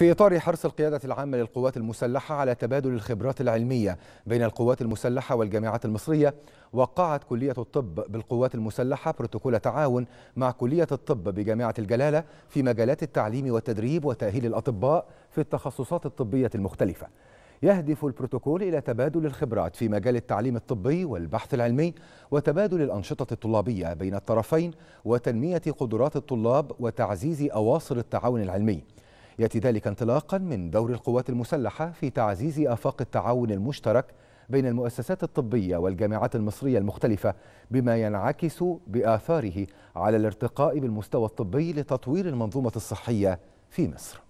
في إطار حرص القيادة العامة للقوات المسلحة على تبادل الخبرات العلمية بين القوات المسلحة والجامعات المصرية وقعت كلية الطب بالقوات المسلحة بروتوكول تعاون مع كلية الطب بجامعة الجلالة في مجالات التعليم والتدريب وتأهيل الأطباء في التخصصات الطبية المختلفة يهدف البروتوكول إلى تبادل الخبرات في مجال التعليم الطبي والبحث العلمي وتبادل الأنشطة الطلابية بين الطرفين وتنمية قدرات الطلاب وتعزيز أواصر التعاون العلمي يأتي ذلك انطلاقا من دور القوات المسلحة في تعزيز آفاق التعاون المشترك بين المؤسسات الطبية والجامعات المصرية المختلفة بما ينعكس بآثاره على الارتقاء بالمستوى الطبي لتطوير المنظومة الصحية في مصر